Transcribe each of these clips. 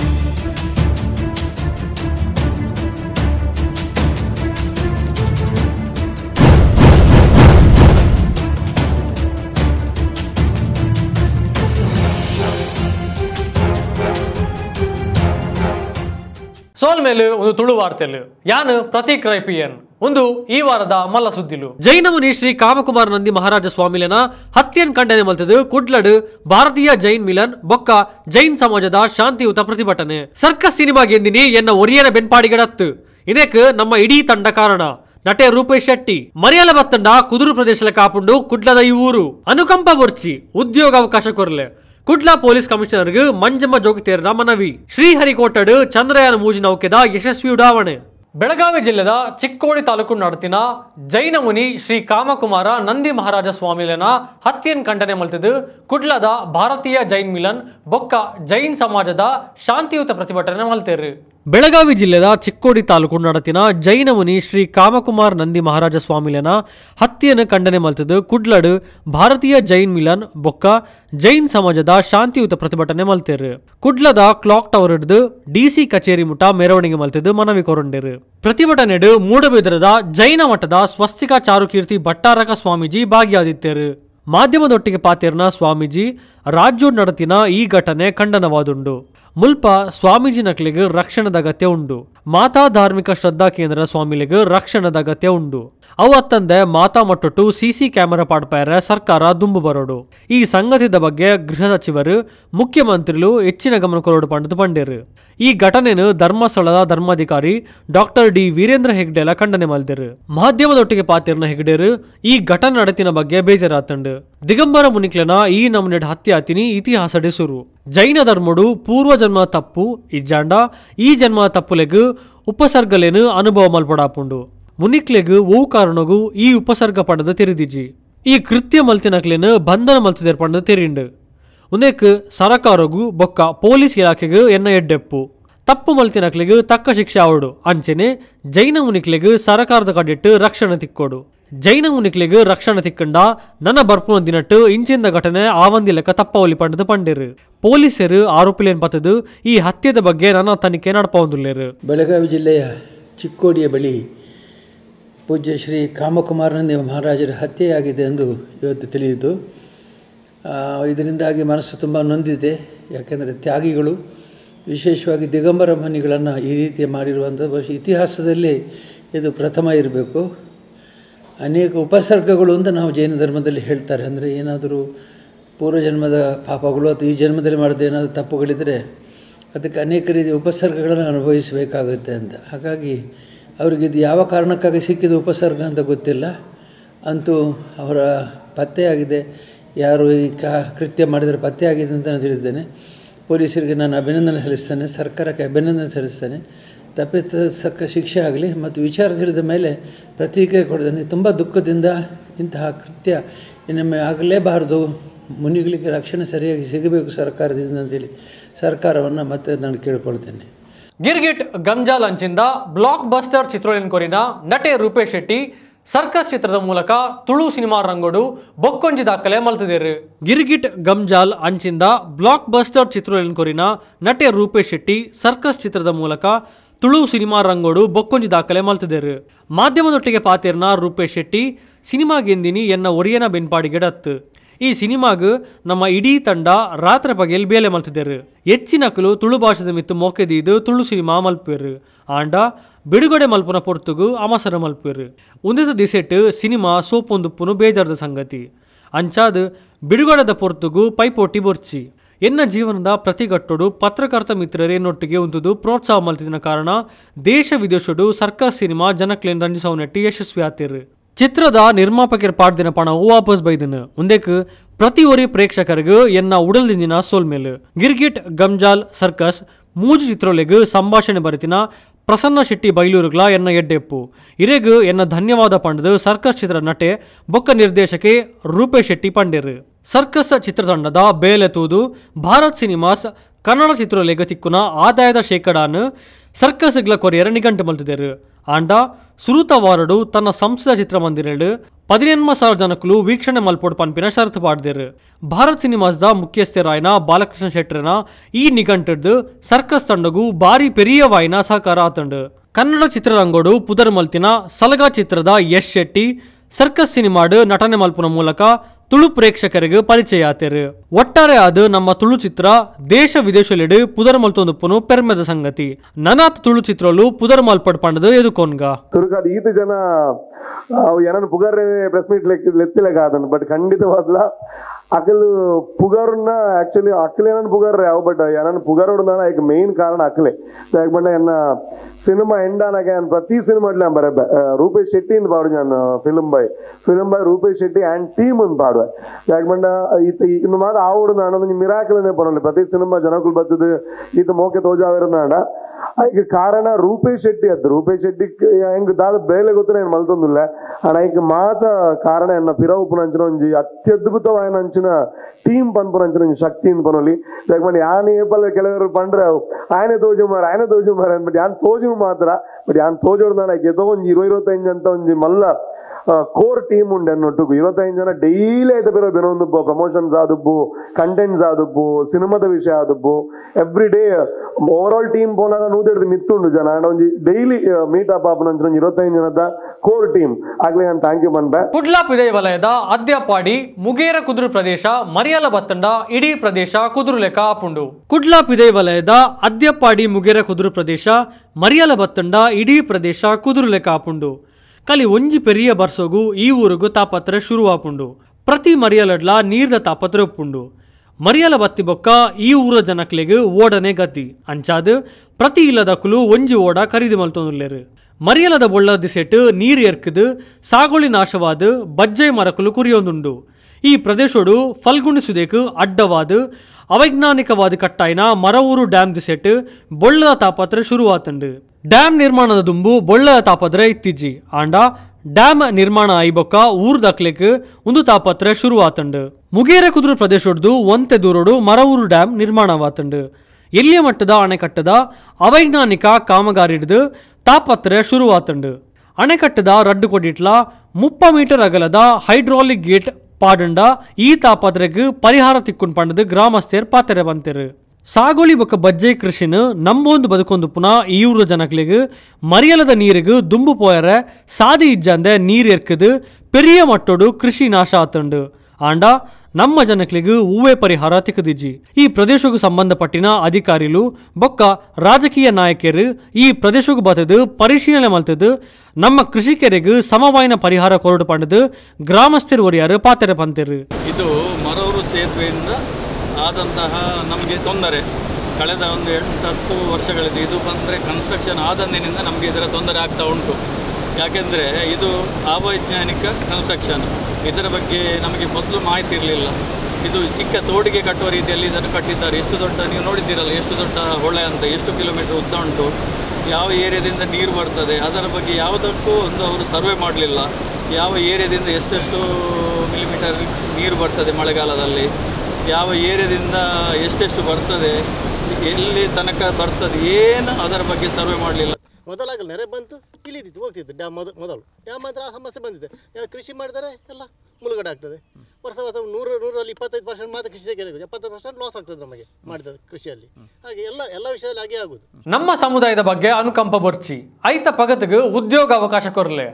you. ಮೇಲೆ ಒಂದು ತುಳು ವಾರ್ತೆಯಲ್ಲಿ ಯಾನು ಪ್ರತೀಕ್ ರೈಪಿಯನ್ ಒಂದು ಈ ವಾರದ ಮಲ್ಲ ಸುದ್ದಿಲು ಜೈನ ಮುನಿ ಶ್ರೀ ಕಾಮಕುಮಾರ್ ನಂದಿ ಮಹಾರಾಜ ಸ್ವಾಮಿಲನ ಹತ್ಯೆ ಖಂಡನೆ ಮಲ್ತದು ಕುಡ್ಲಡ್ ಭಾರತೀಯ ಜೈನ್ ಮಿಲನ್ ಬೊಕ್ಕ ಜೈನ್ ಸಮಾಜದ ಶಾಂತಿಯುತ ಪ್ರತಿಭಟನೆ ಸರ್ಕಸ್ ಸಿನಿಮಾ ಗೆಂದಿನಿ ಎನ್ನ ಒರಿಯರ ಬೆನ್ಪಾಡಿಗಡತ್ತು ಇದಕ್ಕೆ ನಮ್ಮ ಇಡೀ ತಂಡ ಕಾರಣ ನಟೆ ರೂಪೇಶ್ ಶೆಟ್ಟಿ ಮರ್ಯಾಲ ಬತ್ತಂಡ ಕುದುರು ಪ್ರದೇಶಲ ಕಾಪುಂಡು ಕುಡ್ಲದ ಈ ಊರು ಅನುಕಂಪ ಬೊರ್ಚಿ ಅವಕಾಶ ಕೊರಲೆ ಕುಡ್ಲಾ ಪೊಲೀಸ್ ಕಮಿಷನರ್ಗೆ ಮಂಜಮ್ಮ ಜೋಗತೇರ್ನ ಮನವಿ ಶ್ರೀಹರಿಕೋಟಡು ಚಂದ್ರಯಾನ ಮೂಜಿ ನೌಕೆದ ಯಶಸ್ವಿ ಉಡಾವಣೆ ಬೆಳಗಾವಿ ಜಿಲ್ಲೆದ ಚಿಕ್ಕೋಡಿ ತಾಲೂಕು ನಡತಿನ ಜೈನ ಮುನಿ ಶ್ರೀ ಕಾಮಕುಮಾರ ನಂದಿ ಮಹಾರಾಜ ಸ್ವಾಮಿಲನ ಹತ್ಯೆನ್ ಖಂಡನೆ ಮಲ್ತಿದ್ದು ಕುಡ್ಲದ ಭಾರತೀಯ ಜೈನ್ ಮಿಲನ್ ಬೊಕ್ಕ ಜೈನ್ ಸಮಾಜದ ಶಾಂತಿಯುತ ಪ್ರತಿಭಟನೆ ಮಲ್ತೇರಿ ಬೆಳಗಾವಿ ಜಿಲ್ಲೆಯ ಚಿಕ್ಕೋಡಿ ತಾಲೂಕು ನಡತಿನ ಜೈನ ಮುನಿ ಶ್ರೀ ಕಾಮಕುಮಾರ್ ನಂದಿ ಮಹಾರಾಜ ಸ್ವಾಮಿಲನ ಹತ್ಯೆಯನ್ನು ಖಂಡನೆ ಮಲ್ತದ್ದು ಕುಡ್ಲಡ್ ಭಾರತೀಯ ಜೈನ್ ಮಿಲನ್ ಬೊಕ್ಕ ಜೈನ್ ಸಮಾಜದ ಶಾಂತಿಯುತ ಪ್ರತಿಭಟನೆ ಮಲ್ತೇರು ಕುಡ್ಲದ ಕ್ಲಾಕ್ ಟವರ್ ಹಿಡಿದು ಡಿಸಿ ಕಚೇರಿ ಮುಟ ಮೆರವಣಿಗೆ ಮಲ್ತಿದ್ದು ಮನವಿ ಕೊರೊಂಡೇರು ಪ್ರತಿಭಟನೆ ಮೂಡಬಿದ್ರದ ಜೈನ ಮಠದ ಸ್ವಸ್ತಿಕಾ ಚಾರುಕೀರ್ತಿ ಭಟ್ಟಾರಕ ಸ್ವಾಮೀಜಿ ಭಾಗಿಯಾದಿತ್ತೇರು ಮಾಧ್ಯಮದೊಟ್ಟಿಗೆ ಪಾತೇರ್ನ ಸ್ವಾಮೀಜಿ ರಾಜೂರ್ ನಡತಿನ ಈ ಘಟನೆ ಖಂಡನವಾದುಂಡು ಮುಲ್ಪ ಸ್ವಾಮೀಜಿ ನಕಲಿಗೆ ರಕ್ಷಣದ ಅಗತ್ಯ ಉಂಡು ಮಾತಾ ಧಾರ್ಮಿಕ ಶ್ರದ್ಧಾ ಕೇಂದ್ರ ಸ್ವಾಮಿಲಿಗೆ ರಕ್ಷಣದ ಅಗತ್ಯ ಉಂಡು ಅವತ್ತಂದೆ ಮಾತಾ ಮಟ್ಟೊಟ್ಟು ಸಿಸಿ ಕ್ಯಾಮೆರಾ ಪಾಡ್ಪಾಯರೆ ಸರ್ಕಾರ ದುಂಬು ಬರೋಡು ಈ ಸಂಗತಿದ ಬಗ್ಗೆ ಗೃಹ ಸಚಿವರು ಮುಖ್ಯಮಂತ್ರಿಲು ಹೆಚ್ಚಿನ ಗಮನ ಕೊರೋಡು ಪಂಡದು ಪಂಡೇರು ಈ ಘಟನೆಯನ್ನು ಧರ್ಮಸ್ಥಳದ ಧರ್ಮಾಧಿಕಾರಿ ಡಾಕ್ಟರ್ ಡಿ ವೀರೇಂದ್ರ ಹೆಗ್ಡೆಲ ಖಂಡನೆ ಮಾಡಿದರು ಮಾಧ್ಯಮದೊಟ್ಟಿಗೆ ಪಾತಿರ್ನ ಹೆಗ್ಡೇರು ಈ ಘಟನೆ ನಡತಿನ ಬಗ್ಗೆ ಬೇಜಾರಾತಂಡು ದಿಗಂಬರ ಮುನಿಕ್ಲನ ಈ ನಮುನೆಡ್ ಹತ್ಯಾತಿನಿ ಇತಿಹಾಸ ಡೆಸುರು ಜೈನ ಧರ್ಮಡು ಪೂರ್ವ ಜನ್ಮ ತಪ್ಪು ಇಜ್ಜಾಂಡ ಈ ಜನ್ಮ ತಪ್ಪುಲೆಗ್ ಉಪಸರ್ಗಲೇನು ಅನುಭವ ಮಲ್ಪಡಾಪುಂಡು ಮುನಿಕ್ಲೆಗ್ ಓ ಕಾರಣಗೂ ಈ ಉಪಸರ್ಗ ಪಡೆದ ತೆರೆದಿಜಿ ಈ ಕೃತ್ಯ ಮಲ್ತಿನಕ್ಲೆನ್ ಬಂಧನ ಮಲ್ತದೇರ್ ಪಡೆದ ತೆರಿಂಡು ಉನೇಕ್ ಸರಕಾರಗು ಬೊಕ್ಕ ಪೊಲೀಸ್ ಇಲಾಖೆಗೂ ಎನ್ನ ಎಡ್ಡೆಪ್ಪು ತಪ್ಪು ಮಲ್ತಿನಕ್ಲೆಗ್ ತಕ್ಕ ಶಿಕ್ಷೆ ಆವಡು ಅಂಚೆನೆ ಜೈನ ಮುನಿಕ್ಲೆಗ್ ಸರಕಾರದ ಕಡೆಟ್ಟು ರಕ್ಷಣೆ ತಿಕ್ಕೋಡು ಜೈನ ಮುನಿಕ್ಲೆಗ್ ರಕ್ಷಣೆ ತಿಕ್ಕಂಡ ನನ್ನ ಬರ್ಪುನ ದಿನಟ್ಟು ಇಂಚಿಂದ ಘಟನೆ ಆವಂದಿಲಕ ಲೆಕ್ಕ ತಪ್ಪವಲಿ ಪಂಡದ ಪಂಡಿರು ಪೊಲೀಸರು ಆರೋಪಿಲೇನ್ ಪತ್ತದು ಈ ಹತ್ಯೆದ ಬಗ್ಗೆ ನನ್ನ ತನಿಖೆ ನಡ್ಪೊಂದುಲ್ಲೇರು ಬೆಳಗಾವಿ ಜಿಲ್ಲೆಯ ಚಿಕ್ಕೋಡಿಯ ಬಳಿ ಪೂಜ್ಯ ಶ್ರೀ ಕಾಮಕುಮಾರನಂದ ಮಹಾರಾಜರ ಹತ್ಯೆಯಾಗಿದೆ ಎಂದು ಇವತ್ತು ತಿಳಿಯಿತು ಇದರಿಂದಾಗಿ ಮನಸ್ಸು ತುಂಬ ನೊಂದಿದೆ ಯಾಕೆಂದರೆ ತ್ಯಾಗಿಗಳು ವಿಶೇಷವಾಗಿ ದಿಗಂಬರ ಮನಿಗಳನ್ನು ಈ ರೀತಿ ಮಾಡಿರುವಂಥ ಇತಿಹಾಸದಲ್ಲಿ ಇದು ಪ್ರಥಮ ಇರಬೇಕು ಅನೇಕ ಉಪಸರ್ಗಗಳು ಅಂತ ನಾವು ಜೈನ ಧರ್ಮದಲ್ಲಿ ಹೇಳ್ತಾರೆ ಅಂದರೆ ಏನಾದರೂ ಪೂರ್ವಜನ್ಮದ ಪಾಪಗಳು ಅಥವಾ ಈ ಜನ್ಮದಲ್ಲಿ ಮಾಡಿದ ಏನಾದರೂ ತಪ್ಪುಗಳಿದ್ದರೆ ಅದಕ್ಕೆ ಅನೇಕ ರೀತಿಯ ಉಪಸರ್ಗಗಳನ್ನು ಅನುಭವಿಸಬೇಕಾಗುತ್ತೆ ಅಂತ ಹಾಗಾಗಿ ಅವ್ರಿಗೆ ಇದು ಯಾವ ಕಾರಣಕ್ಕಾಗಿ ಸಿಕ್ಕಿದ ಉಪಸರ್ಗ ಅಂತ ಗೊತ್ತಿಲ್ಲ ಅಂತೂ ಅವರ ಪತ್ತೆಯಾಗಿದೆ ಯಾರು ಈ ಕಾ ಕೃತ್ಯ ಮಾಡಿದರೆ ಪತ್ತೆಯಾಗಿದೆ ಅಂತ ನಾನು ತಿಳಿದಿದ್ದೇನೆ ಪೊಲೀಸರಿಗೆ ನಾನು ಅಭಿನಂದನೆ ಸಲ್ಲಿಸ್ತೇನೆ ಸರ್ಕಾರಕ್ಕೆ ಅಭಿನಂದನೆ ಸಲ್ಲಿಸ್ತೇನೆ ತಪ್ಪಿತಕ್ಕ ಶಿಕ್ಷೆ ಆಗಲಿ ಮತ್ತು ವಿಚಾರ ತಿಳಿದ ಮೇಲೆ ಪ್ರತಿಕ್ರಿಯೆ ಕೊಡ್ತೇನೆ ತುಂಬ ದುಃಖದಿಂದ ಇಂತಹ ಕೃತ್ಯ ಇನ್ನೊಮ್ಮೆ ಆಗಲೇಬಾರದು ಮುನಿಗಳಿಗೆ ರಕ್ಷಣೆ ಸರಿಯಾಗಿ ಸಿಗಬೇಕು ಸರ್ಕಾರದಿಂದ ಅಂತೇಳಿ ಸರ್ಕಾರವನ್ನು ಮತ್ತೆ ನಾನು ಕೇಳ್ಕೊಳ್ತೇನೆ ಗಿರ್ಗಿಟ್ ಗಂಜಾ ಅಂಚಿಂದ ಬ್ಲಾಕ್ ಬಸ್ಟರ್ ಚಿತ್ರೋಲಿನ್ಕೊರಿನ ನಟೆ ರೂಪೇಶ್ ಶೆಟ್ಟಿ ಸರ್ಕಸ್ ಚಿತ್ರದ ಮೂಲಕ ತುಳು ಸಿನಿಮಾ ರಂಗೋಡು ಬೊಕ್ಕೊಂಜಿ ದಾಖಲೆ ಮಲ್ತಿದೇರು ಗಿರ್ಗಿಟ್ ಗಂಜಾಲ್ ಅಂಚಿಂದ ಬ್ಲಾಕ್ ಬಸ್ಟರ್ ಕೋರಿನ ನಟೆ ರೂಪೇಶ್ ಶೆಟ್ಟಿ ಸರ್ಕಸ್ ಚಿತ್ರದ ಮೂಲಕ ತುಳು ಸಿನಿಮಾ ರಂಗೋಡು ಬೊಕ್ಕೊಂಜಿ ದಾಖಲೆ ಮಲ್ತಿದೇರು ಮಾಧ್ಯಮದೊಟ್ಟಿಗೆ ಪಾತಿರ್ನ ರೂಪೇಶ್ ಶೆಟ್ಟಿ ಸಿನಿಮಾಗೆಂದಿನಿ ಎನ್ನ ಒರಿಯನ ಬೆನ್ಪಾಡಿಗೆಡತ್ತು ಈ ಸಿನಿಮಾಗ ನಮ್ಮ ಇಡೀ ತಂಡ ರಾತ್ರಿ ಬಗೆಯಲ್ಲಿ ಬೇಲೆ ಮಲ್ತಿದ್ದೇರು ಹೆಚ್ಚಿನಕಲು ತುಳು ಭಾಷೆದ ಮಿತ್ತು ಮೊಕ್ಕೆದೀದು ತುಳು ಸಿನಿಮಾ ಮಲ್ಪೇರು ಆಂಡ ಬಿಡುಗಡೆ ಮಲ್ಪನ ಪೊರ್ತುಗು ಅಮಸರ ಮಲ್ಪೇರು ಉಂದಿದ ದಿಸೆಟ್ ಸಿನಿಮಾ ಸೋಪೊಂದುಪ್ಪುನು ಬೇಜಾರದ ಸಂಗತಿ ಅಂಚಾದ್ ಬಿಡುಗಡೆದ ಪೊರ್ತುಗು ಪೈಪೋಟಿ ಬೊರ್ಚಿ ಎನ್ನ ಜೀವನದ ಪ್ರತಿಗಟ್ಟೋಡು ಪತ್ರಕರ್ತ ಮಿತ್ರರೇ ನೊಟ್ಟಿಗೆ ಉಂತುದು ಪ್ರೋತ್ಸಾಹ ಮಲ್ತಿನ ಕಾರಣ ದೇಶ ವಿದೇಶಡು ಸರ್ಕಾರ್ ಸಿನಿಮಾ ಜನಕ್ಲೆನ್ ರಂಜಿಸವನೆಟ್ಟಿ ಯಶಸ್ವಿ ಆತಿರು ಚಿತ್ರದ ನಿರ್ಮಾಪಕರ ಪಾಡ್ದಿನ ಪಣ ವಾಪಸ್ ಬೈದಿನ ಒಂದೇಕ್ ಪ್ರತಿ ಒರಿ ಪ್ರೇಕ್ಷಕರಿಗೂ ಎನ್ನ ಉಡಲ್ದಿಂದಿನ ಸೋಲ್ ಮೇಲೆ ಗಿರ್ಗಿಟ್ ಗಂಜಾಲ್ ಸರ್ಕಸ್ ಮೂಜು ಚಿತ್ರೊಲೆಗ್ ಸಂಭಾಷಣೆ ಬರೆತಿನ ಪ್ರಸನ್ನ ಶೆಟ್ಟಿ ಬೈಲೂರುಗಳ ಎನ್ನ ಎಡ್ಡೆಪ್ಪು ಇರೆಗು ಎನ್ನ ಧನ್ಯವಾದ ಪಂಡದು ಸರ್ಕಸ್ ಚಿತ್ರ ನಟೆ ಬೊಕ್ಕ ನಿರ್ದೇಶಕಿ ರೂಪೇಶ್ ಶೆಟ್ಟಿ ಪಂಡೆರ್ ಸರ್ಕಸ್ ಚಿತ್ರತಂಡದ ಬೇಲೆ ತೂದು ಭಾರತ್ ಸಿನಿಮಾಸ್ ಕನ್ನಡ ಚಿತ್ರೊಲೆಗ್ ತಿಕ್ಕುನ ಆದಾಯದ ಶೇಕಡಾನು ಸರ್ಕಸ್ಗಳ ಕೊರಿಯರ ನಿಘಂಟು ಮಲ್ತಿದ್ದರು ಆಂಡ సురుత వారుడు ತನ್ನ ಸಂಸ್ಕೃತ ಚಿತ್ರಮಂದಿರ పదిహెన్మ ಸಾವಿರ జనకులు ವೀಕ್ಷಣೆ మల్పోడు ಪಂಪಿನ ಶರತ್ పాడిదేరు ಭಾರತ್ ಸಿನಿಮಾಸ್ದ ಮುಖ್ಯಸ್ಥರಾಯಿನ ಬಾಲಕೃಷ್ಣ ಶೆಟ್ಟಿನ ಈ ನಿಘಂಟದ್ದು ಸರ್ಕಸ್ ತಂಡಗೂ ಭಾರಿ ಪೆರಿಯವಾಯಿನ ಸಹಕಾರ ಆತಂಡು ಕನ್ನಡ ಚಿತ್ರರಂಗೋಡು ಪುದರ್ ಮಲ್ತಿನ ಸಲಗಾ ಚಿತ್ರದ ಯಶ್ ಶೆಟ್ಟಿ ಸರ್ಕಸ್ ಸಿನಿಮಾಡು ನಟನೆ ಮಲ್ಪನ ಮೂಲಕ ತುಳು ಪ್ರೇಕ್ಷಕರಿಗೆ ಪರಿಚಯ ಆತೇರು ಒಟ್ಟಾರೆ ಅದು ನಮ್ಮ ತುಳು ಚಿತ್ರ ದೇಶ ವಿದೇಶಲೆಡೆ ಪುದರ್ ಮಲ್ತೊಂದುಪ್ಪನು ಪೆರ್ಮೆದ ಸಂಗತಿ ನನಾತ್ ತುಳು ಚಿತ್ರಲು ಪುದರ್ ಮಲ್ಪಡ್ ಪಂಡದು ಎದುಕೊನ್ಗ ಈತ ಜನ ಅವು ಏನನ್ನು ಪ್ರೆಸ್ ಮೀಟ್ ಲೆಕ್ಕ ಅದನ್ನು ಬಟ್ ಖಂಡಿತವಾದ್ಲ ಅಕಲ್ ಪುಗಾರನ್ನ ಆಕ್ಚುಲಿ ಅಕ್ಕಲೆ ನನ್ನ ಪುಗಾರ ಯಾವ ಬಟ್ ನನ್ನ ಪುಗಾರ ಹೊಡೆದ ಈಗ ಮೇನ್ ಕಾರಣ ಅಕ್ಕಲೆ ಯಾಕೆ ಬಟ್ ಎನ್ನ ಸಿನಿಮಾ ಎಂಡ್ ಆನಾಗ ನಾನು ಪ್ರತಿ ಸಿನಿಮಾಟ್ಲೆ ನಾನು ರೂಪೇಶ್ ಶೆಟ್ಟಿ ಅಂತ ಪಾಡು ನಾನು film boy film boy Rupesh Shetty and team ಅಂತ ಪಾಡುವೆ ಯಾಕೆ ಬಣ್ಣ ಇತ್ತು ಇನ್ನು ಮಾತ್ರ ಆ ಹುಡುಗ ನಾನು ಒಂದು ಮಿರಾಕಲನ್ನೇ ಬರೋಲ್ಲ ಪ್ರತಿ ಸಿನಿಮಾ ಜನಗಳು ಬರ್ತದೆ ಈತ ಮೋಕೆ ತೋಜಾವಿರೋದ ಈಗ ಕಾರಣ ರೂಪೇಶ್ ಶೆಟ್ಟಿ ಅದ್ ರೂಪೇಶ್ ಶೆಟ್ಟಿ ಹೆಂಗೆ ದಾದ ಬೇಲೆ ಗೊತ್ತಿಲ್ಲ ಏನು ಮಲ್ತೊಂದಿಲ್ಲ ಆಣ ಈಗ ಮಾತ ಕಾರಣ ಎನ್ನ ಪಿರ ಉಪ್ಪು ನಂಚಿನ ಒಂಜಿ ಅತ್ಯದ್ಭುತವಾದ ಹೆಚ್ಚಿನ ಟೀಮ್ ಬಂದ್ಬರೋ ಅಂಚಿನ ಶಕ್ತಿಯಿಂದ ಬರೋಲಿ ಯಾಕೆ ಮಾಡಿ ಯಾನ್ ಏಪಲ್ ಕೆಲವರು ಬಂದ್ರೆ ಆಯನೆ ತೋಜು ಮಾರ ಆಯನೆ ತೋಜು ಮಾರ ಅಂದ್ಬಿಟ್ಟು ಯಾನ್ ತೋಜು ಮಾತ್ರ బట్ ఆయన తోజోడున్నాడు నాకు ఏదో ఒంజి ఇరవై ఇరవత్తైదు అంత ಕೋರ್ ಟೀಮ್ ಉಂಡೆ ಅನ್ನೊಟ್ಟುಗು ಇವತ್ತೈದು ಜನ ಡೈಲಿ ಐತೆ ಬೇರೆ ಬೆನೊಂದುಬ್ಬು ಪ್ರಮೋಷನ್ಸ್ ಆದಬ್ಬು ಕಂಟೆಂಟ್ಸ್ ಆದಬ್ಬು ಸಿನಿಮಾದ ವಿಷಯ ಆದಬ್ಬು every day over all team ಪೋನಾಗ ನೂದೆಡ್ದು ಮಿತ್ತುಂಡು ಜನ ಅಂಡ್ ಒಂಜಿ ಡೈಲಿ ಮೀಟ್ ಅಪ್ ಆಪ್ ನಂತರ ಇವತ್ತೈದು ಜನದ ಕೋರ್ ಟೀಮ್ ಆಗ್ಲೇ ನಾನು ಥ್ಯಾಂಕ್ ಯು ಬಂದ್ಬೆ ಕುಡ್ಲಾ ವಿಧಯ ವಲಯದ ಅದ್ಯಪಾಡಿ ಮುಗೇರ ಕುದುರು ಪ್ರದೇಶ ಮರಿಯಾಲ ಬತ್ತಂಡ ಇಡೀ ಪ್ರದೇಶ ಕುದುರು ಲೆಕ್ಕ ಆಪುಂಡು ಕುಡ್ಲಾ ವಿಧಯ ವಲಯದ ಅದ್ಯಪಾಡಿ ಮುಗೇರ ಕುದುರು ಪ್ರದೇಶ ಮರಿಯಲ ಬತ್ತಂಡ ಇಡೀ ಪ್ರದೇಶ ಕುದುರುಲೆ ಕಾಪುಂಡು ಕಲಿ ಒಂಜಿ ಬರ್ಸೊಗು ಬರ್ಸೋಗು ಈ ಊರಿಗೂ తాపత్ర ಶುರುವಾಪುಂಡು ಪ್ರತಿ ಮರಿಯಲಡ್ಲ ನೀರ್ದ ತಾಪತ್ರ ಒಪ್ಪುಂಡು ಮರಿಯಲ ಬತ್ತಿ ಬೊಕ್ಕ ಈ ಊರ ಜನಕ್ಲೆಗ್ ಓಡನೆ ಗತಿ ಅಂಚಾದ ಪ್ರತಿ ಕುಲು ಒಂಜಿ ಓಡ ಖರೀದಿ ಮಲ್ತೊಂದುಲ್ಲೇರು ಮರಿಯಲದ ಬೊಳ್ಳ ದಿಸೆಟ್ಟು ನೀರ್ ಎರ್ಕದು ಸಾಗೊಳಿ ನಾಶವಾದ ಬಜ್ಜೈ ಮರಕುಲು ಕುರಿಯೊಂದುಂಡು ಈ ಪ್ರದೇಶೋಡು ಫಲ್ಗುಣಿಸುದೇಕು ಅಡ್ಡವಾದ ಅವೈಜ್ಞಾನಿಕವಾದ ಕಟ್ಟಾಯಿನ ಮರವೂರು ಡ್ಯಾಮ್ ಸೆಟ್ ಬೊಳ್ಳದ ತಾಪತ್ರೆ ಶುರುವಾತಂಡು ಡ್ಯಾಮ್ ನಿರ್ಮಾಣದ ದುಂಬು ಬೊಳ್ಳದ ತಾಪದ್ರೆ ಇತ್ತಿಜ್ಜಿ ಆಂಡ ಡ್ಯಾಮ್ ನಿರ್ಮಾಣ ಐಬೊಕ್ಕ ಊರ್ ದಕ್ಲೆಕ್ ಒಂದು ತಾಪತ್ರೆ ಶುರುವಾತಂಡು ಮುಗೇರೆ ಕುದುರು ಪ್ರದೇಶೊಡ್ದು ಒಂತೆ ದೂರೊಡು ಮರವೂರು ಡ್ಯಾಮ್ ನಿರ್ಮಾಣವಾತಂಡು ಎಲ್ಲಿಯ ಮಟ್ಟದ ಅಣೆಕಟ್ಟದ ಅವೈಜ್ಞಾನಿಕ ಕಾಮಗಾರಿ ಹಿಡಿದು ತಾಪತ್ರೆ ಶುರುವಾತಂಡು ಅಣೆಕಟ್ಟದ ರಡ್ಡು ಕೊಡಿಟ್ಲ ಮುಪ್ಪ ಮೀಟರ್ ಅಗಲದ ಹೈಡ್ರಾಲಿಕ್ ಗೇಟ್ ಪಾಡುಂಡ ಈತ ಪದರೆಗ್ ಪರಿಹಾರ ತಿಕ್ಕುನ್ ಪಂಡದು ಗ್ರಾಮಸ್ಥೇರ್ ಪಾತೆರೆ ಬಂತಿರು ಸಾಗೋಳಿ ಬೊಕ್ಕ ಬಜ್ಜೆ ಕೃಷಿನು ನಮ್ಮೊಂದು ಬದುಕೊಂದು ಪುನಃ ಈ ಊರ ಜನಗಳಿಗೆ ಮರಿಯಲದ ನೀರಿಗೂ ದುಂಬು ಪೋಯರೆ ಸಾದಿ ಇಜ್ಜಂದೆ ನೀರ್ ಎರ್ಕದು பெரிய மட்டோடு கிருஷி நாஷாத்துண்டு ஆண்டா ನಮ್ಮ ಜನಕ್ಲಿಗೂ ಹೂವೇ ಪರಿಹಾರ ತಿಕ್ಕದಿಜ್ಜಿ ಈ ಪ್ರದೇಶಕ್ಕೂ ಸಂಬಂಧಪಟ್ಟಿನ ಅಧಿಕಾರಿಲು ಬೊಕ್ಕ ರಾಜಕೀಯ ನಾಯಕರು ಈ ಪ್ರದೇಶಕ್ಕೂ ಬತ್ತದು ಪರಿಶೀಲನೆ ಮಲ್ತದು ನಮ್ಮ ಕೃಷಿಕರಿಗೆ ಸಮವಾಯಿನ ಪರಿಹಾರ ಕೊರಡು ಪಂಡದು ಗ್ರಾಮಸ್ಥರು ಒರಿಯಾರು ಪಾತ್ರೆ ಪಂತಿರು ಇದು ಮರವರು ಸೇತುವೆಯಿಂದ ಆದಂತಹ ನಮಗೆ ತೊಂದರೆ ಕಳೆದ ಒಂದು ಎಂಟು ಹತ್ತು ವರ್ಷಗಳಿಂದ ಇದು ಬಂದರೆ ಕನ್ಸ್ಟ್ರಕ್ಷನ್ ಆದಂದಿನಿಂದ ನಮಗೆ ಇದರ ತೊಂದರೆ ಆಗ್ತಾ ಉಂಟು ಯಾಕೆಂದರೆ ಇದು ಅವೈಜ್ಞಾನಿಕ ಕನ್ಸ್ಟ್ರಕ್ಷನ್ ಇದರ ಬಗ್ಗೆ ನಮಗೆ ಮೊದಲು ಮಾಹಿತಿ ಇರಲಿಲ್ಲ ಇದು ಚಿಕ್ಕ ತೋಡಿಗೆ ಕಟ್ಟುವ ರೀತಿಯಲ್ಲಿ ಇದನ್ನು ಕಟ್ಟಿದ್ದಾರೆ ಎಷ್ಟು ದೊಡ್ಡ ನೀವು ನೋಡಿದ್ದೀರಲ್ಲ ಎಷ್ಟು ದೊಡ್ಡ ಹೊಳೆ ಅಂತ ಎಷ್ಟು ಕಿಲೋಮೀಟರ್ ಉದ್ದ ಉಂಟು ಯಾವ ಏರಿಯಾದಿಂದ ನೀರು ಬರ್ತದೆ ಅದರ ಬಗ್ಗೆ ಯಾವುದಕ್ಕೂ ಒಂದು ಅವರು ಸರ್ವೆ ಮಾಡಲಿಲ್ಲ ಯಾವ ಏರಿಯಾದಿಂದ ಎಷ್ಟೆಷ್ಟು ಮಿಲಿಮೀಟರ್ ನೀರು ಬರ್ತದೆ ಮಳೆಗಾಲದಲ್ಲಿ ಯಾವ ಏರಿಯಾದಿಂದ ಎಷ್ಟೆಷ್ಟು ಬರ್ತದೆ ಎಲ್ಲಿ ತನಕ ಬರ್ತದೆ ಏನು ಅದರ ಬಗ್ಗೆ ಸರ್ವೆ ಮಾಡಲಿಲ್ಲ ಮೊದಲಾಗಲ್ಲ ನೆರೆ ಬಂತು ಇಳಿದಿತ್ತು ಹೋಗ್ತಿತ್ತು ಡ್ಯಾಮ್ ಮೊದಲು ಮೊದಲು ಡ್ಯಾಮ್ ಮಾತ್ರ ಆ ಸಮಸ್ಯೆ ಬಂದಿದೆ ಯಾವ ಕೃಷಿ ಮಾಡಿದರೆ ಎಲ್ಲ ಮುಳುಗಡೆ ಆಗ್ತದೆ ವರ್ಷ ವರ್ಷ ನೂರು ನೂರಲ್ಲಿ ಇಪ್ಪತ್ತೈದು ಪರ್ಸೆಂಟ್ ಮಾತ್ರ ಕೃಷಿ ತೆಗೆಯಲಾಗುತ್ತೆ ಎಪ್ಪತ್ತೈದು ಪರ್ಸೆಂಟ್ ಲಾಸ್ ಆಗ್ತದೆ ನಮಗೆ ಮಾಡಿದ ಕೃಷಿಯಲ್ಲಿ ಹಾಗೆ ಎಲ್ಲ ಎಲ್ಲ ವಿಷಯದಲ್ಲಿ ಹಾಗೆ ಆಗುದು ನಮ್ಮ ಸಮುದಾಯದ ಬಗ್ಗೆ ಅನುಕಂಪ ಬರ್ಚಿ ಐತ ಪಗತಿಗೆ ಉದ್ಯೋಗ ಅವಕಾಶ ಕೊರಲೆ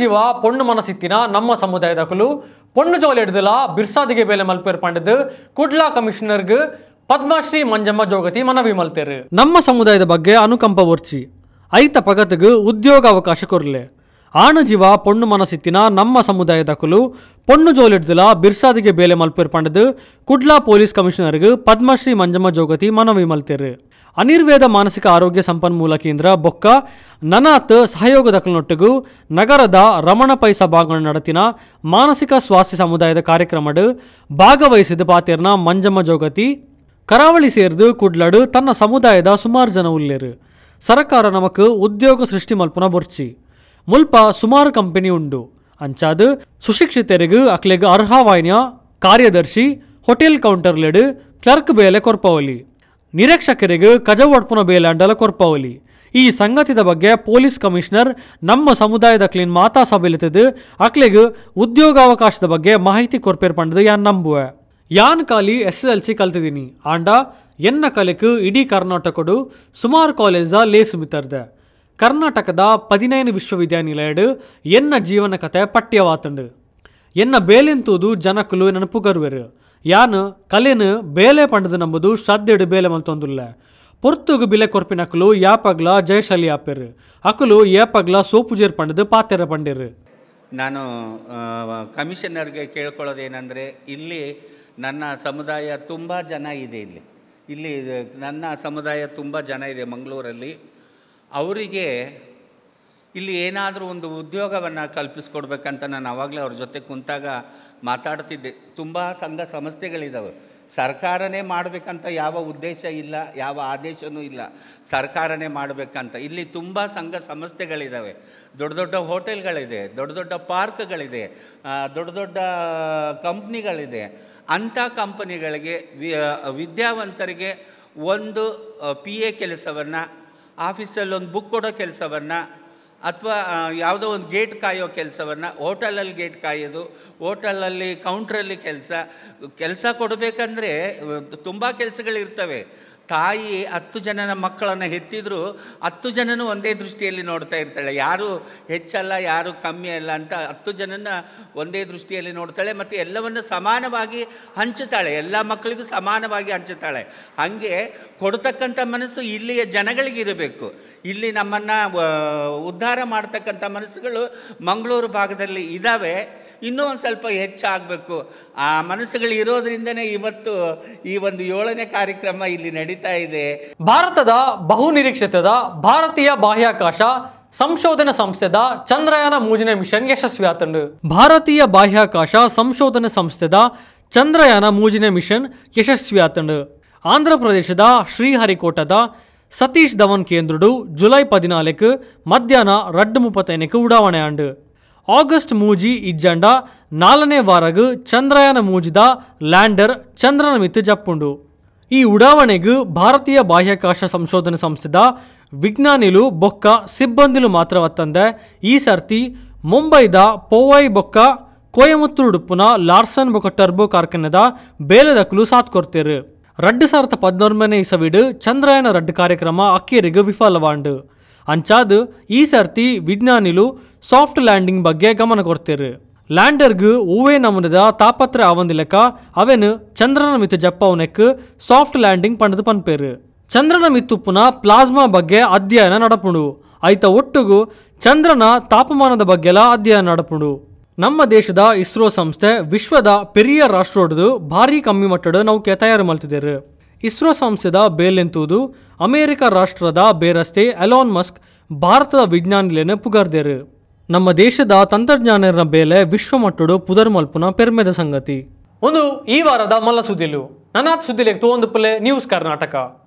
ಜೀವ ಪೊಣ್ಣು ಮನಸ್ಸಿತ್ತಿನ ನಮ್ಮ ಸಮುದಾಯದ ಕುಲು ಪೊಣ್ಣು ಜೋಲಿ ಹಿಡಿದಿಲ್ಲ ಬಿರ್ಸಾದಿಗೆ ಬೇಲೆ ಮಲ್ಪೇರ್ ಪಾಂಡದು ಕುಡ್ಲಾ ಕಮಿಷನರ್ಗೆ ಪದ್ಮಶ್ರೀ ಮಂಜಮ್ಮ ಜೋಗತಿ ಮನವಿ ಮಲ್ತೇರು ನಮ್ಮ ಸಮುದಾಯದ ಬಗ್ಗೆ ಅನುಕಂಪ ವರ್ಚಿ ಐತ ಪಗತಿಗೂ ಉದ್ಯೋಗಾವಕಾಶ ಕೊರಲೆ ಜೀವ ಪೊಣ್ಣು ಮನಸಿತ್ತಿನ ನಮ್ಮ ಸಮುದಾಯದ ಕುಲು ಪೊಣ್ಣು ಜೋಲಿಡ್ದಿಲ ಬಿರ್ಸಾದಿಗೆ ಬೇಲೆ ಮಲ್ಪಿರ್ ಪಂಡದು ಕುಡ್ಲಾ ಪೊಲೀಸ್ ಕಮಿಷನರ್ಗ್ ಪದ್ಮಶ್ರೀ ಮಂಜಮ್ಮ ಜೋಗತಿ ಮನವಿ ಮಲ್ತಿರು ಅನಿರ್ವೇದ ಮಾನಸಿಕ ಆರೋಗ್ಯ ಸಂಪನ್ಮೂಲ ಕೇಂದ್ರ ಬೊಕ್ಕ ನನಾತ್ ಸಹಯೋಗದ ನಗರದ ರಮಣ ಪೈ ಸಭಾಂಗಣ ನಡತಿನ ಮಾನಸಿಕ ಸ್ವಾಸ್ಥ್ಯ ಸಮುದಾಯದ ಕಾರ್ಯಕ್ರಮಡ್ ಭಾಗವಹಿಸಿದ ಪಾತೇರ್ನ ಮಂಜಮ್ಮ ಜೋಗತಿ ಕರಾವಳಿ ಸೇರಿದು ಕುಡ್ಲಡು ತನ್ನ ಸಮುದಾಯದ ಸುಮಾರು ಜನ ಉಲ್ಲೇರು ಸರ್ಕಾರ ನಮಕ್ ಉದ್ಯೋಗ ಸೃಷ್ಟಿ మల్పున బొర్చి ಮುಲ್ಪ ಸುಮಾರು ಕಂಪನಿ ಉಂಡು అంచాదు సుశిక్షితెరిగు అక్లెగు ಅರ್ಹವಾಯ್ನ ಕಾರ್ಯದರ್ಶಿ ಹೋಟೆಲ್ ಲೆಡ್ ಕ್ಲರ್ಕ್ ಬೇಲೆ ಕೊರ್ಪವಲಿ ನಿರೀಕ್ಷಕರಿಗೆ ಕಜ ಒಡ್ಪುನ ಬೇಲೆ ಅಂಡಲ ಕೊರ್ಪವಲಿ ಈ ಸಂಗತಿದ ಬಗ್ಗೆ ಪೊಲೀಸ್ ಕಮಿಷನರ್ ನಮ್ಮ ಸಮುದಾಯದ ಕ್ಲೀನ್ ಮಾತಾ ಸಬಲಿತದ ಅಕ್ಲೆಗ್ ಉದ್ಯೋಗಾವಕಾಶದ ಬಗ್ಗೆ ಮಾಹಿತಿ ಕೊರ್ಪೇರ್ ಪಂಡದು ಯಾನ್ ನಂಬುವೆ ಯಾನ್ ಖಾಲಿ ಎಸ್ ಎಸ್ ಎಲ್ ಸಿ ಕಲ್ತಿದ್ದೀನಿ ಆಂಡ ಎನ್ನ ಕಲೆಕು ಇಡೀ ಕರ್ನಾಟಕಡು ಸುಮಾರು ಕಾಲೇಜ ಲೇಸು ಮಿತರ್ದೆ ಕರ್ನಾಟಕದ ಪದಿನೈದು ವಿಶ್ವವಿದ್ಯಾನಿಲಯಡು ಎನ್ನ ಜೀವನ ಕಥೆ ಪಠ್ಯವಾತಂಡು ಎನ್ನ ಬೇಲೆಂತೂದು ಜನಕುಲು ನೆನಪುಗರುವೆರು ಯಾನು ಕಲೆನ ಬೇಲೆ ಪಂಡದು ನಂಬುದು ಶ್ರದ್ಧೆಡು ಬೇಲೆ ಮಲ್ತೊಂದುಲ್ಲ ಪುರ್ತುಗು ಬಿಲೆ ಕೊರ್ಪಿನಕುಲು ಯಾಪಗ್ಲ ಜಯಶಾಲಿ ಆಪ್ಯರು ಅಕುಲು ಏಪಗ್ಲ ಸೋಪುಜೇರ್ ಪಂಡದು ಪಾತೆರ ಪಂಡಿರು ನಾನು ಕಮಿಷನರ್ಗೆ ಕೇಳ್ಕೊಳ್ಳೋದೇನೆಂದರೆ ಇಲ್ಲಿ ನನ್ನ ಸಮುದಾಯ ತುಂಬ ಜನ ಇದೆ ಇಲ್ಲಿ ಇಲ್ಲಿ ನನ್ನ ಸಮುದಾಯ ತುಂಬ ಜನ ಇದೆ ಮಂಗಳೂರಲ್ಲಿ ಅವರಿಗೆ ಇಲ್ಲಿ ಏನಾದರೂ ಒಂದು ಉದ್ಯೋಗವನ್ನು ಕಲ್ಪಿಸ್ಕೊಡ್ಬೇಕಂತ ನಾನು ಆವಾಗಲೇ ಅವ್ರ ಜೊತೆ ಕುಂತಾಗ ಮಾತಾಡ್ತಿದ್ದೆ ತುಂಬ ಸಂಘ ಸಂಸ್ಥೆಗಳಿದ್ದಾವೆ ಸರ್ಕಾರನೇ ಮಾಡಬೇಕಂತ ಯಾವ ಉದ್ದೇಶ ಇಲ್ಲ ಯಾವ ಆದೇಶವೂ ಇಲ್ಲ ಸರ್ಕಾರನೇ ಮಾಡಬೇಕಂತ ಇಲ್ಲಿ ತುಂಬ ಸಂಘ ಸಂಸ್ಥೆಗಳಿದ್ದಾವೆ ದೊಡ್ಡ ದೊಡ್ಡ ಹೋಟೆಲ್ಗಳಿದೆ ದೊಡ್ಡ ದೊಡ್ಡ ಪಾರ್ಕ್ಗಳಿದೆ ದೊಡ್ಡ ದೊಡ್ಡ ಕಂಪ್ನಿಗಳಿದೆ ಅಂಥ ಕಂಪನಿಗಳಿಗೆ ವಿದ್ಯಾವಂತರಿಗೆ ಒಂದು ಪಿ ಎ ಕೆಲಸವನ್ನು ಆಫೀಸಲ್ಲಿ ಒಂದು ಬುಕ್ ಕೊಡೋ ಕೆಲಸವನ್ನು ಅಥವಾ ಯಾವುದೋ ಒಂದು ಗೇಟ್ ಕಾಯೋ ಕೆಲಸವನ್ನು ಹೋಟೆಲಲ್ಲಿ ಗೇಟ್ ಕಾಯೋದು ಹೋಟೆಲಲ್ಲಿ ಕೌಂಟ್ರಲ್ಲಿ ಕೆಲಸ ಕೆಲಸ ಕೊಡಬೇಕಂದ್ರೆ ತುಂಬ ಕೆಲಸಗಳಿರ್ತವೆ ತಾಯಿ ಹತ್ತು ಜನನ ಮಕ್ಕಳನ್ನು ಹೆತ್ತಿದ್ರು ಹತ್ತು ಜನನೂ ಒಂದೇ ದೃಷ್ಟಿಯಲ್ಲಿ ನೋಡ್ತಾ ಇರ್ತಾಳೆ ಯಾರು ಹೆಚ್ಚಲ್ಲ ಯಾರು ಕಮ್ಮಿ ಅಲ್ಲ ಅಂತ ಹತ್ತು ಜನನ ಒಂದೇ ದೃಷ್ಟಿಯಲ್ಲಿ ನೋಡ್ತಾಳೆ ಮತ್ತು ಎಲ್ಲವನ್ನು ಸಮಾನವಾಗಿ ಹಂಚುತ್ತಾಳೆ ಎಲ್ಲ ಮಕ್ಕಳಿಗೂ ಸಮಾನವಾಗಿ ಹಂಚುತ್ತಾಳೆ ಹಾಗೆ ಕೊಡ್ತಕ್ಕಂಥ ಮನಸ್ಸು ಇಲ್ಲಿಯ ಜನಗಳಿಗಿರಬೇಕು ಇಲ್ಲಿ ನಮ್ಮನ್ನು ಉದ್ಧಾರ ಮಾಡ್ತಕ್ಕಂಥ ಮನಸ್ಸುಗಳು ಮಂಗಳೂರು ಭಾಗದಲ್ಲಿ ಇದ್ದಾವೆ ಇನ್ನೂ ಒಂದು ಸ್ವಲ್ಪ ಹೆಚ್ಚಾಗಬೇಕು ಆ ಮನಸ್ಸುಗಳು ಇರೋದ್ರಿಂದನೇ ಇವತ್ತು ಈ ಒಂದು ಏಳನೇ ಕಾರ್ಯಕ್ರಮ ಇಲ್ಲಿ ನಡೀತಾ ಇದೆ ಭಾರತದ ಬಹುನಿರೀಕ್ಷಿತದ ಭಾರತೀಯ ಬಾಹ್ಯಾಕಾಶ ಸಂಶೋಧನಾ ಸಂಸ್ಥೆದ ಚಂದ್ರಯಾನ ಮೂಜನೇ ಮಿಷನ್ ಯಶಸ್ವಿ ಆತಂಡು ಭಾರತೀಯ ಬಾಹ್ಯಾಕಾಶ ಸಂಶೋಧನಾ ಸಂಸ್ಥೆದ ಚಂದ್ರಯಾನ ಮೂಜಿನ ಮಿಷನ್ ಯಶಸ್ವಿ ಆಂಧ್ರ ಪ್ರದೇಶದ ಶ್ರೀಹರಿಕೋಟದ ಸತೀಶ್ ಧವನ್ ಕೇಂದ್ರಡು ಜುಲೈ ಪದಿನಾಲ್ಕು ಮಧ್ಯಾಹ್ನ ರಡ್ ಮುಪ್ಪತ್ತೈನಕ್ಕೆ ಉಡಾವಣೆ ಆಂಡು ಆಗಸ್ಟ್ ಮೂಜಿ ಇಜ್ಜಂಡ ನಾಲ್ನೇ ವಾರಗ ಚಂದ್ರಯಾನ ಮೂಜಿದ ಲ್ಯಾಂಡರ್ ಚಂದ್ರನ ಮಿತ್ತು ಜಪ್ಪುಂಡು ಈ ಉಡಾವಣೆಗೂ ಭಾರತೀಯ ಬಾಹ್ಯಾಕಾಶ ಸಂಶೋಧನೆ ಸಂಸ್ಥೆದ ವಿಜ್ಞಾನಿಲು ಬೊಕ್ಕ ಸಿಬ್ಬಂದಿಲು ಮಾತ್ರ ಒತ್ತಂದೆ ಈ ಸರ್ತಿ ಮುಂಬೈದ ಪೋವೈ ಬೊಕ್ಕ ಕೊಯಮತ್ತೂರು ಉಡುಪುನ ಲಾರ್ಸನ್ ಬೊಕ್ಕ ಟರ್ಬೋ ಕಾರ್ಖಾನೆದ ಬೇಲೆದಕ್ಕಲು ಸಾಥ್ ಕೊಡ್ತೇರು ರಡ್ಡು ಸಾವಿರದ ಪದಿನೊಂದನೇ ಇಸವಿಡು ಚಂದ್ರಯಾನ ರಡ್ಡು ಕಾರ್ಯಕ್ರಮ ಅಕ್ಕಿಯರಿಗೆ ವಿಫಲವಾಂಡು ಅಂಚಾದ ಈ ಸರ್ತಿ ವಿಜ್ಞಾನಿಲು ಸಾಫ್ಟ್ ಲ್ಯಾಂಡಿಂಗ್ ಬಗ್ಗೆ ಗಮನ ಕೊಡ್ತೀರಿ ಲ್ಯಾಂಡರ್ಗು ಹೂವೇ ನಮನದ ತಾಪತ್ರ ಆವಂದಿಲಕ ಅವೆನು ಚಂದ್ರನ ಮಿತ್ ಜಪ್ಪವನಕ್ಕ ಸಾಫ್ಟ್ ಲ್ಯಾಂಡಿಂಗ್ ಪಂಡದು ಪನ್ಪೇರು ಚಂದ್ರನ ಮಿತ್ತುಪ್ಪುನ ಪ್ಲಾಸ್ಮಾ ಬಗ್ಗೆ ಅಧ್ಯಯನ ನಡಪುಡು ಆಯ್ತ ಒಟ್ಟುಗು ಚಂದ್ರನ ತಾಪಮಾನದ ಬಗ್ಗೆಲ ಅಧ್ಯಯನ ನಡಪುಡು ನಮ್ಮ ದೇಶದ ಇಸ್ರೋ ಸಂಸ್ಥೆ ವಿಶ್ವದ ಪೆರಿಯ ರಾಷ್ಟ್ರೋಡ್ದು ಭಾರಿ ಕಮ್ಮಿ ಮಟ್ಟದ ನೌಕೆ ತಯಾರು ಇಸ್ರೋ ಸಂಸ್ಥೆದ ಬೇಲೆಂತುವುದು ಅಮೆರಿಕ ರಾಷ್ಟ್ರದ ಬೇರಸ್ತೆ ಅಲೋನ್ ಮಸ್ಕ್ ಭಾರತದ ವಿಜ್ಞಾನಿಲೇನೆ ಪುಗಾರ್ದೇರು ನಮ್ಮ ದೇಶದ ತಂತ್ರಜ್ಞಾನರ ಮೇಲೆ ವಿಶ್ವಮಟ್ಟುಡು ಪುದರ್ಮಲ್ಪುನ ಪೆರ್ಮೆದ ಸಂಗತಿ ಒಂದು ಈ ವಾರದ ಮಲ್ಲ ಸುದ್ದಿಲು ನನ್ನ ಸುದ್ದಿಲೆ ಒಂದು ಪುಲೆ ನ್ಯೂಸ್ ಕರ್ನಾಟಕ